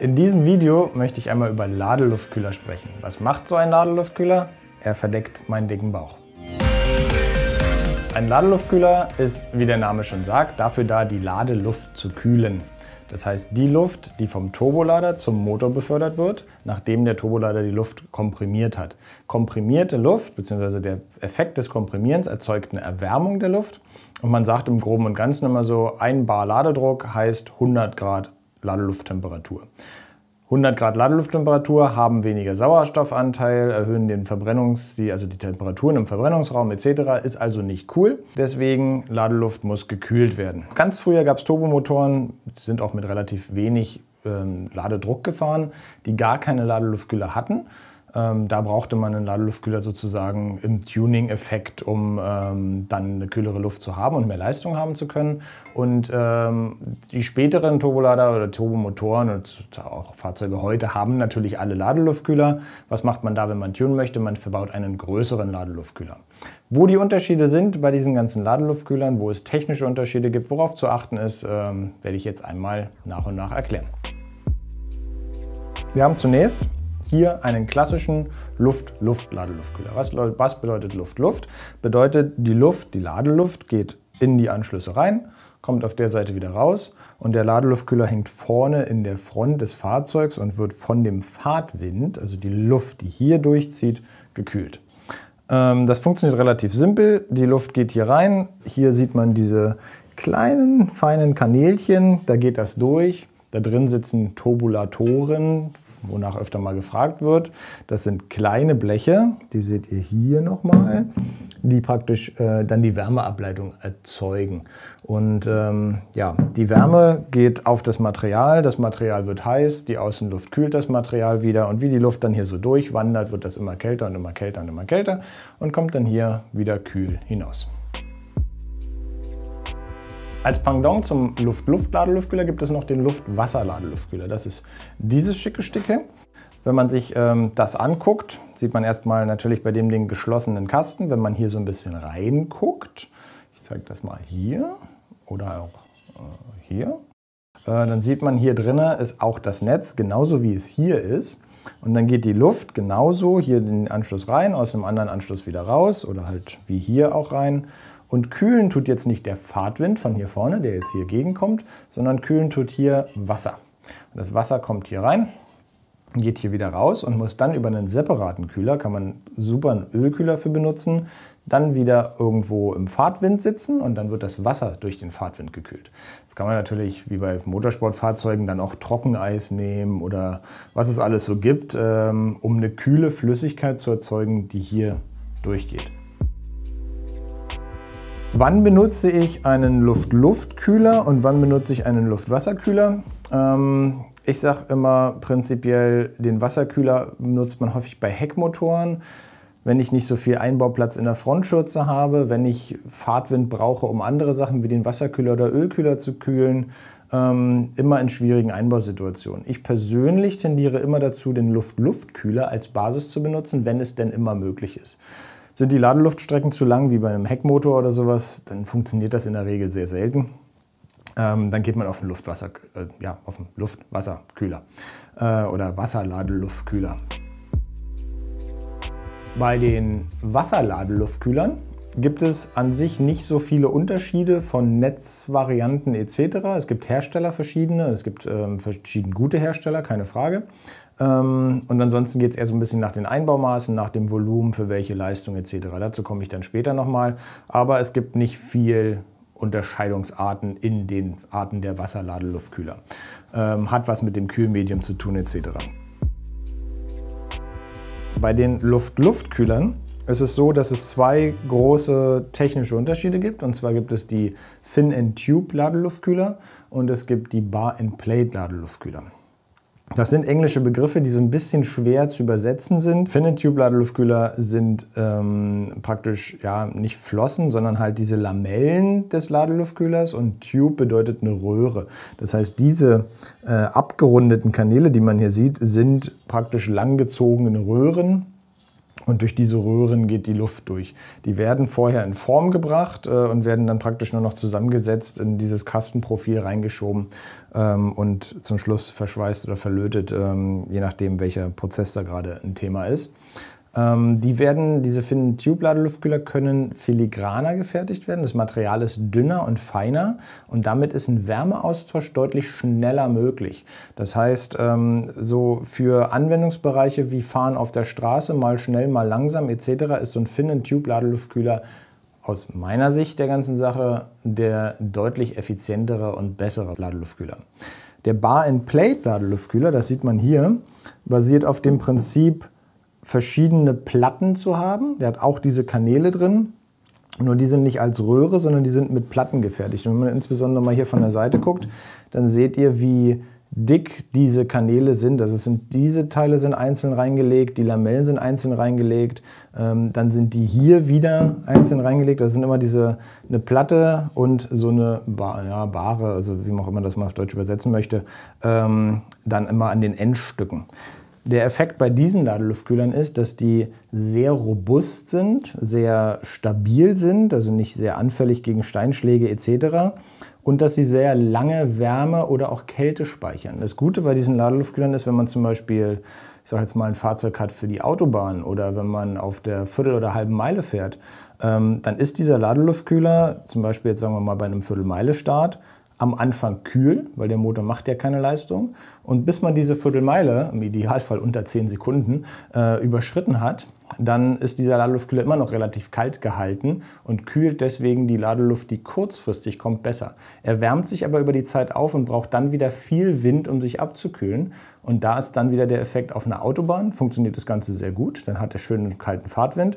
In diesem Video möchte ich einmal über Ladeluftkühler sprechen. Was macht so ein Ladeluftkühler? Er verdeckt meinen dicken Bauch. Ein Ladeluftkühler ist, wie der Name schon sagt, dafür da, die Ladeluft zu kühlen. Das heißt, die Luft, die vom Turbolader zum Motor befördert wird, nachdem der Turbolader die Luft komprimiert hat. Komprimierte Luft bzw. der Effekt des Komprimierens erzeugt eine Erwärmung der Luft und man sagt im Groben und Ganzen immer so, ein Bar Ladedruck heißt 100 Grad Ladelufttemperatur. 100 Grad Ladelufttemperatur haben weniger Sauerstoffanteil, erhöhen den Verbrennungs, die, also die Temperaturen im Verbrennungsraum etc. ist also nicht cool. Deswegen Ladeluft muss gekühlt werden. Ganz früher gab es Turbomotoren, die sind auch mit relativ wenig ähm, Ladedruck gefahren, die gar keine Ladeluftkühler hatten. Ähm, da brauchte man einen Ladeluftkühler sozusagen im Tuning-Effekt, um ähm, dann eine kühlere Luft zu haben und mehr Leistung haben zu können. Und ähm, die späteren Turbolader oder Turbomotoren und auch Fahrzeuge heute haben natürlich alle Ladeluftkühler. Was macht man da, wenn man tunen möchte? Man verbaut einen größeren Ladeluftkühler. Wo die Unterschiede sind bei diesen ganzen Ladeluftkühlern, wo es technische Unterschiede gibt, worauf zu achten ist, ähm, werde ich jetzt einmal nach und nach erklären. Wir haben zunächst hier einen klassischen Luft-Luft-Ladeluftkühler. Was, was bedeutet Luft-Luft? Bedeutet, die Luft, die Ladeluft geht in die Anschlüsse rein, kommt auf der Seite wieder raus und der Ladeluftkühler hängt vorne in der Front des Fahrzeugs und wird von dem Fahrtwind, also die Luft, die hier durchzieht, gekühlt. Ähm, das funktioniert relativ simpel. Die Luft geht hier rein. Hier sieht man diese kleinen, feinen Kanälchen. Da geht das durch. Da drin sitzen Turbulatoren, wonach öfter mal gefragt wird. Das sind kleine Bleche, die seht ihr hier nochmal, die praktisch äh, dann die Wärmeableitung erzeugen. Und ähm, ja, die Wärme geht auf das Material, das Material wird heiß, die Außenluft kühlt das Material wieder und wie die Luft dann hier so durchwandert, wird das immer kälter und immer kälter und immer kälter und kommt dann hier wieder kühl hinaus. Als Pendant zum Luft-Luft-Ladeluftkühler gibt es noch den Luft-Wasser-Ladeluftkühler. Das ist dieses schicke Stück hier. Wenn man sich ähm, das anguckt, sieht man erstmal natürlich bei dem den geschlossenen Kasten. Wenn man hier so ein bisschen reinguckt, ich zeige das mal hier oder auch äh, hier, äh, dann sieht man hier drinnen ist auch das Netz, genauso wie es hier ist. Und dann geht die Luft genauso hier in den Anschluss rein, aus dem anderen Anschluss wieder raus oder halt wie hier auch rein. Und kühlen tut jetzt nicht der Fahrtwind von hier vorne, der jetzt hier gegenkommt, sondern kühlen tut hier Wasser. Und das Wasser kommt hier rein, geht hier wieder raus und muss dann über einen separaten Kühler, kann man super einen Ölkühler für benutzen, dann wieder irgendwo im Fahrtwind sitzen und dann wird das Wasser durch den Fahrtwind gekühlt. Jetzt kann man natürlich, wie bei Motorsportfahrzeugen, dann auch Trockeneis nehmen oder was es alles so gibt, ähm, um eine kühle Flüssigkeit zu erzeugen, die hier durchgeht. Wann benutze ich einen Luft-Luft-Kühler und wann benutze ich einen Luft-Wasser-Kühler? Ähm, ich sage immer prinzipiell, den Wasserkühler benutzt man häufig bei Heckmotoren. Wenn ich nicht so viel Einbauplatz in der Frontschürze habe, wenn ich Fahrtwind brauche, um andere Sachen wie den Wasserkühler oder Ölkühler zu kühlen, ähm, immer in schwierigen Einbausituationen. Ich persönlich tendiere immer dazu, den Luft-Luft-Kühler als Basis zu benutzen, wenn es denn immer möglich ist. Sind die Ladeluftstrecken zu lang, wie bei einem Heckmotor oder sowas, dann funktioniert das in der Regel sehr selten. Ähm, dann geht man auf den Luftwasser, äh, ja, auf den Luftwasserkühler äh, oder Wasserladeluftkühler. Bei den Wasserladeluftkühlern gibt es an sich nicht so viele Unterschiede von Netzvarianten etc. Es gibt Hersteller verschiedene, es gibt ähm, verschieden gute Hersteller, keine Frage. Ähm, und ansonsten geht es eher so ein bisschen nach den Einbaumaßen, nach dem Volumen, für welche Leistung etc. Dazu komme ich dann später nochmal. Aber es gibt nicht viel Unterscheidungsarten in den Arten der Wasserladeluftkühler. Ähm, hat was mit dem Kühlmedium zu tun etc. Bei den Luft-Luftkühlern es ist so, dass es zwei große technische Unterschiede gibt. Und zwar gibt es die Fin-and-Tube-Ladeluftkühler und es gibt die Bar-and-Plate-Ladeluftkühler. Das sind englische Begriffe, die so ein bisschen schwer zu übersetzen sind. Fin-and-Tube-Ladeluftkühler sind ähm, praktisch ja nicht Flossen, sondern halt diese Lamellen des Ladeluftkühlers und Tube bedeutet eine Röhre. Das heißt, diese äh, abgerundeten Kanäle, die man hier sieht, sind praktisch langgezogene Röhren, und durch diese Röhren geht die Luft durch. Die werden vorher in Form gebracht äh, und werden dann praktisch nur noch zusammengesetzt, in dieses Kastenprofil reingeschoben ähm, und zum Schluss verschweißt oder verlötet, ähm, je nachdem, welcher Prozess da gerade ein Thema ist. Ähm, die werden, diese finden Tube-Ladeluftkühler können filigraner gefertigt werden. Das Material ist dünner und feiner und damit ist ein Wärmeaustausch deutlich schneller möglich. Das heißt, ähm, so für Anwendungsbereiche wie Fahren auf der Straße, mal schnell, mal langsam etc. ist so ein Fin-Tube-Ladeluftkühler aus meiner Sicht der ganzen Sache der deutlich effizientere und bessere Ladeluftkühler. Der Bar-and-Plate-Ladeluftkühler, das sieht man hier, basiert auf dem Prinzip verschiedene Platten zu haben. Der hat auch diese Kanäle drin. Nur die sind nicht als Röhre, sondern die sind mit Platten gefertigt. Und wenn man insbesondere mal hier von der Seite guckt, dann seht ihr, wie dick diese Kanäle sind. Also sind diese Teile sind einzeln reingelegt, die Lamellen sind einzeln reingelegt, ähm, dann sind die hier wieder einzeln reingelegt. Das sind immer diese eine Platte und so eine ba ja, Bahre, also wie man auch immer das mal auf Deutsch übersetzen möchte, ähm, dann immer an den Endstücken. Der Effekt bei diesen Ladeluftkühlern ist, dass die sehr robust sind, sehr stabil sind, also nicht sehr anfällig gegen Steinschläge etc. Und dass sie sehr lange Wärme oder auch Kälte speichern. Das Gute bei diesen Ladeluftkühlern ist, wenn man zum Beispiel, ich sage jetzt mal, ein Fahrzeug hat für die Autobahn oder wenn man auf der Viertel- oder halben Meile fährt, ähm, dann ist dieser Ladeluftkühler, zum Beispiel jetzt sagen wir mal bei einem Viertelmeile-Start, am Anfang kühl, weil der Motor macht ja keine Leistung. Und bis man diese Viertelmeile, im Idealfall unter 10 Sekunden, äh, überschritten hat, dann ist dieser Ladeluftkühler immer noch relativ kalt gehalten und kühlt deswegen die Ladeluft, die kurzfristig kommt, besser. Er wärmt sich aber über die Zeit auf und braucht dann wieder viel Wind, um sich abzukühlen. Und da ist dann wieder der Effekt auf einer Autobahn, funktioniert das Ganze sehr gut, dann hat er schönen kalten Fahrtwind.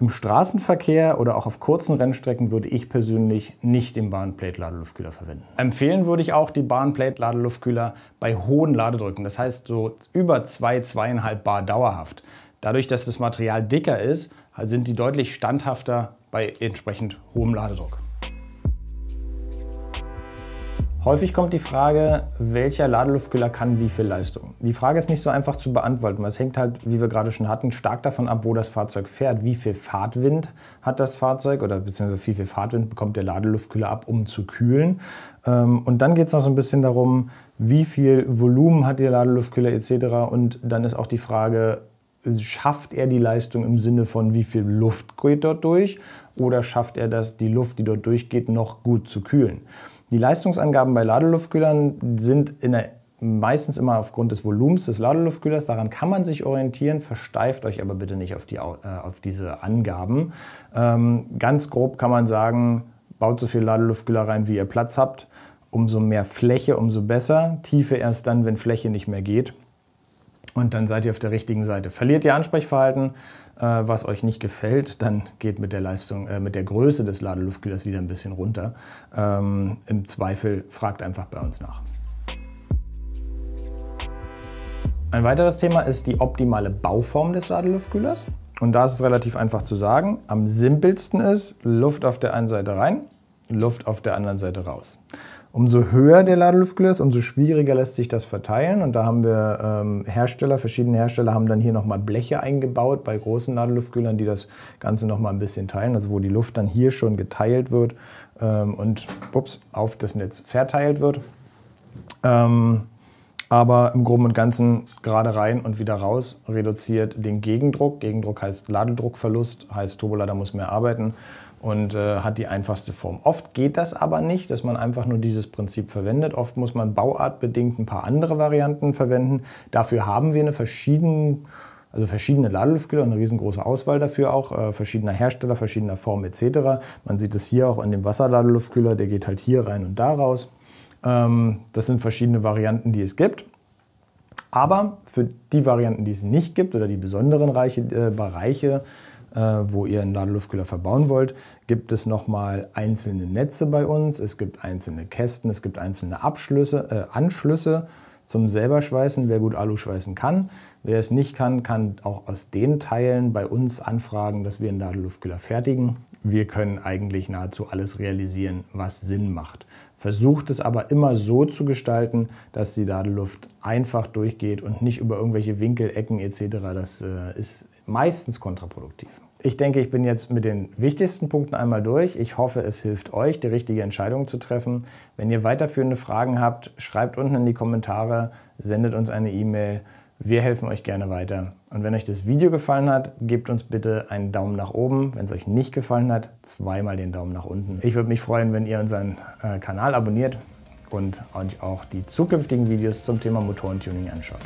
Im Straßenverkehr oder auch auf kurzen Rennstrecken würde ich persönlich nicht den Bahnplate-Ladeluftkühler verwenden. Empfehlen würde ich auch die Bahnplate-Ladeluftkühler bei hohen Ladedrücken, das heißt so über 2, zwei, 2,5 Bar dauerhaft. Dadurch, dass das Material dicker ist, sind die deutlich standhafter bei entsprechend hohem Ladedruck. Häufig kommt die Frage, welcher Ladeluftkühler kann wie viel Leistung. Die Frage ist nicht so einfach zu beantworten, weil es hängt halt, wie wir gerade schon hatten, stark davon ab, wo das Fahrzeug fährt. Wie viel Fahrtwind hat das Fahrzeug oder beziehungsweise wie viel Fahrtwind bekommt der Ladeluftkühler ab, um zu kühlen. Ähm, und dann geht es noch so ein bisschen darum, wie viel Volumen hat der Ladeluftkühler etc. Und dann ist auch die Frage, schafft er die Leistung im Sinne von, wie viel Luft geht dort durch oder schafft er das, die Luft, die dort durchgeht, noch gut zu kühlen. Die Leistungsangaben bei Ladeluftkühlern sind der, meistens immer aufgrund des Volumens des Ladeluftkühlers. Daran kann man sich orientieren. Versteift euch aber bitte nicht auf, die, äh, auf diese Angaben. Ähm, ganz grob kann man sagen, baut so viel Ladeluftkühler rein, wie ihr Platz habt. Umso mehr Fläche, umso besser. Tiefe erst dann, wenn Fläche nicht mehr geht. Und dann seid ihr auf der richtigen Seite. Verliert ihr Ansprechverhalten, äh, was euch nicht gefällt, dann geht mit der Leistung, äh, mit der Größe des Ladeluftkühlers wieder ein bisschen runter. Ähm, Im Zweifel fragt einfach bei uns nach. Ein weiteres Thema ist die optimale Bauform des Ladeluftkühlers. Und da ist es relativ einfach zu sagen. Am simpelsten ist Luft auf der einen Seite rein, Luft auf der anderen Seite raus. Umso höher der Ladeluftgüller ist, umso schwieriger lässt sich das verteilen. Und da haben wir ähm, Hersteller, verschiedene Hersteller haben dann hier nochmal Bleche eingebaut bei großen Ladeluftgüllern, die das Ganze nochmal ein bisschen teilen, also wo die Luft dann hier schon geteilt wird ähm, und ups, auf das Netz verteilt wird. Ähm, aber im Groben und Ganzen gerade rein und wieder raus reduziert den Gegendruck. Gegendruck heißt Ladedruckverlust, heißt Turbolader muss mehr arbeiten und äh, hat die einfachste Form. Oft geht das aber nicht, dass man einfach nur dieses Prinzip verwendet. Oft muss man bauartbedingt ein paar andere Varianten verwenden. Dafür haben wir eine verschiedene also verschiedene Ladeluftkühler, eine riesengroße Auswahl dafür auch, äh, verschiedener Hersteller, verschiedener Formen etc. Man sieht es hier auch an dem Wasserladeluftkühler, der geht halt hier rein und da raus. Ähm, das sind verschiedene Varianten, die es gibt. Aber für die Varianten, die es nicht gibt oder die besonderen Reiche, äh, Bereiche, äh, wo ihr einen Ladeluftkühler verbauen wollt, gibt es nochmal einzelne Netze bei uns, es gibt einzelne Kästen, es gibt einzelne Abschlüsse, äh, Anschlüsse zum selber schweißen, wer gut Alu schweißen kann. Wer es nicht kann, kann auch aus den Teilen bei uns anfragen, dass wir einen Ladeluftkühler fertigen. Wir können eigentlich nahezu alles realisieren, was Sinn macht. Versucht es aber immer so zu gestalten, dass die Ladeluft einfach durchgeht und nicht über irgendwelche Winkel, Ecken etc. Das äh, ist meistens kontraproduktiv. Ich denke, ich bin jetzt mit den wichtigsten Punkten einmal durch. Ich hoffe, es hilft euch, die richtige Entscheidung zu treffen. Wenn ihr weiterführende Fragen habt, schreibt unten in die Kommentare, sendet uns eine E-Mail. Wir helfen euch gerne weiter. Und wenn euch das Video gefallen hat, gebt uns bitte einen Daumen nach oben. Wenn es euch nicht gefallen hat, zweimal den Daumen nach unten. Ich würde mich freuen, wenn ihr unseren äh, Kanal abonniert und euch auch die zukünftigen Videos zum Thema Motorentuning anschaut.